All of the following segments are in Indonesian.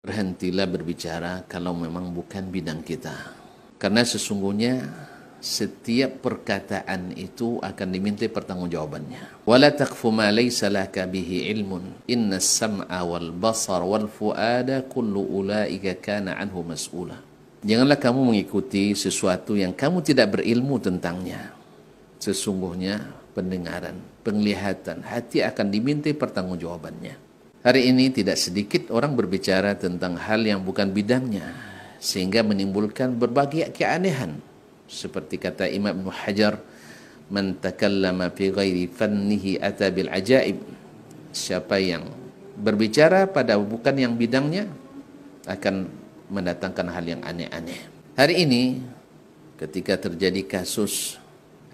berhentilah berbicara kalau memang bukan bidang kita. Karena sesungguhnya setiap perkataan itu akan diminta pertanggungjawabannya. Wala taqfu ma laysa laka bihi ilmun. Inna sam'a wal basar wal fuada kullu ulaika kana anhu mas'ula. Janganlah kamu mengikuti sesuatu yang kamu tidak berilmu tentangnya. Sesungguhnya pendengaran, penglihatan, hati akan diminta pertanggungjawabannya. Hari ini tidak sedikit orang berbicara tentang hal yang bukan bidangnya sehingga menimbulkan berbagai keanehan seperti kata Imam Ibnu Hajar man takallama fi ghairi fannihi ata ajaib siapa yang berbicara pada bukan yang bidangnya akan mendatangkan hal yang aneh-aneh hari ini ketika terjadi kasus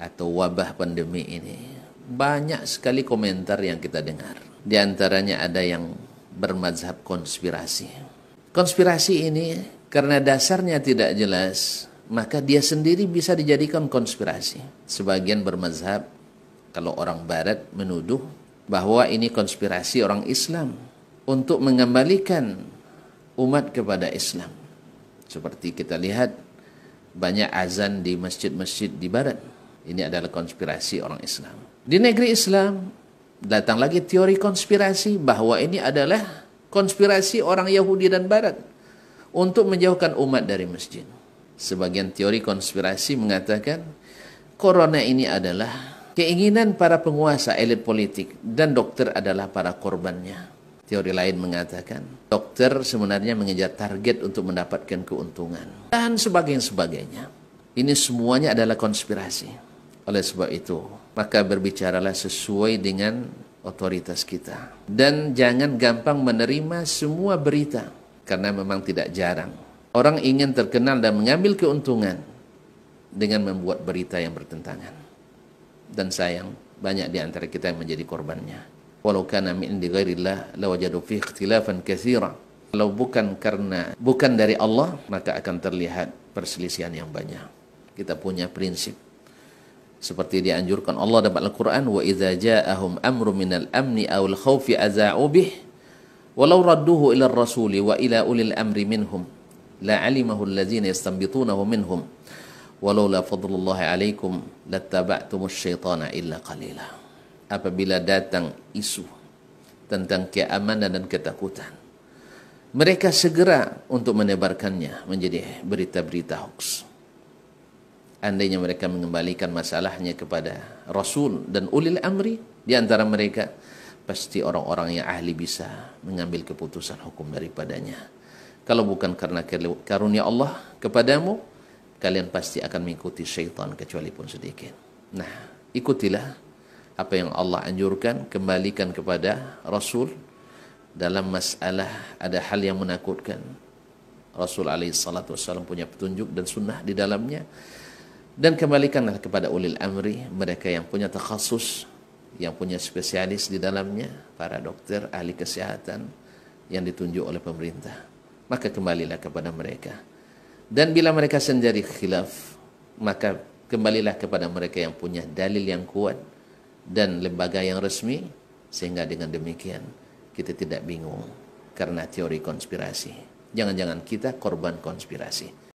atau wabah pandemi ini banyak sekali komentar yang kita dengar di antaranya ada yang bermazhab konspirasi. Konspirasi ini karena dasarnya tidak jelas, maka dia sendiri bisa dijadikan konspirasi. Sebagian bermazhab kalau orang barat menuduh bahwa ini konspirasi orang Islam untuk mengembalikan umat kepada Islam. Seperti kita lihat banyak azan di masjid-masjid di barat. Ini adalah konspirasi orang Islam. Di negeri Islam Datang lagi teori konspirasi bahwa ini adalah konspirasi orang Yahudi dan Barat untuk menjauhkan umat dari masjid. Sebagian teori konspirasi mengatakan corona ini adalah keinginan para penguasa elit politik dan dokter adalah para korbannya. Teori lain mengatakan dokter sebenarnya mengejar target untuk mendapatkan keuntungan dan sebagainya Ini semuanya adalah konspirasi. Oleh sebab itu, maka berbicaralah sesuai dengan otoritas kita. Dan jangan gampang menerima semua berita, karena memang tidak jarang. Orang ingin terkenal dan mengambil keuntungan dengan membuat berita yang bertentangan. Dan sayang, banyak di antara kita yang menjadi korbannya. Walau kana min di ghairillah lawajadu fi ikhtilafan kathira. Kalau bukan karena bukan dari Allah, maka akan terlihat perselisihan yang banyak. Kita punya prinsip seperti dianjurkan Allah dalam Al-Qur'an wa idza ja'ahum amru minal amni awil khawfi aza'u bih walau radduhu ila ar-rasul wa ila ulil amri minhum la alimahu alladhina yastanbitunahu minhum walau la fadlullahi alaikum lattaba'tumus syaitana illa qalila apabila datang isu tentang keamanan dan ketakutan mereka segera untuk menebarkannya menjadi berita-berita hoax andainya mereka mengembalikan masalahnya kepada Rasul dan ulil amri di antara mereka pasti orang-orang yang ahli bisa mengambil keputusan hukum daripadanya kalau bukan karena karunia Allah kepadamu kalian pasti akan mengikuti syaitan kecuali pun sedikit nah ikutilah apa yang Allah anjurkan kembalikan kepada Rasul dalam masalah ada hal yang menakutkan Rasul alaihi salatu punya petunjuk dan sunnah di dalamnya dan kembalikanlah kepada ulil amri mereka yang punya takhasus yang punya spesialis di dalamnya para dokter ahli kesehatan yang ditunjuk oleh pemerintah maka kembalilah kepada mereka dan bila mereka sendiri khilaf maka kembalilah kepada mereka yang punya dalil yang kuat dan lembaga yang resmi sehingga dengan demikian kita tidak bingung karena teori konspirasi jangan-jangan kita korban konspirasi